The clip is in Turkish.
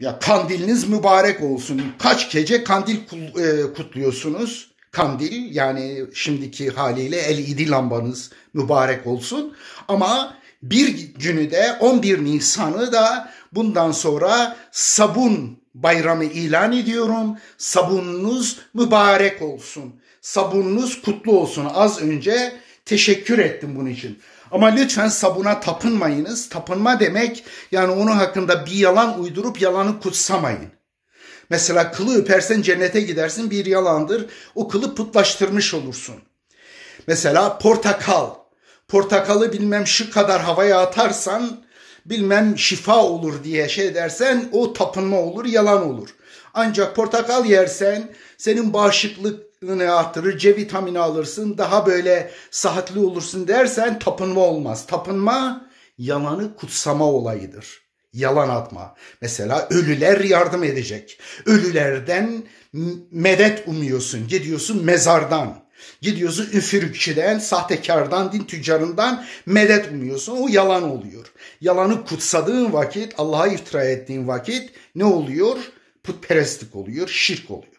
Ya kandiliniz mübarek olsun. Kaç gece kandil e, kutluyorsunuz? Kandil yani şimdiki haliyle LED lambanız mübarek olsun. Ama bir günü de 11 Nisan'ı da bundan sonra sabun bayramı ilan ediyorum. Sabununuz mübarek olsun. Sabununuz kutlu olsun. Az önce Teşekkür ettim bunun için. Ama lütfen sabuna tapınmayınız. Tapınma demek yani onun hakkında bir yalan uydurup yalanı kutsamayın. Mesela kılı öpersen cennete gidersin bir yalandır. O kılı putlaştırmış olursun. Mesela portakal. Portakalı bilmem şu kadar havaya atarsan bilmem şifa olur diye şey dersen o tapınma olur, yalan olur. Ancak portakal yersen senin bağışıklık ne artırır, C vitamini alırsın, daha böyle sıhhatli olursun dersen tapınma olmaz. Tapınma yalanı kutsama olayıdır. Yalan atma. Mesela ölüler yardım edecek. Ölülerden medet umuyorsun. Gidiyorsun mezardan. Gidiyorsun üfürükçiden, sahtekardan, din tüccarından medet umuyorsun. O yalan oluyor. Yalanı kutsadığın vakit, Allah'a iftira ettiğin vakit ne oluyor? Putperestlik oluyor, şirk oluyor.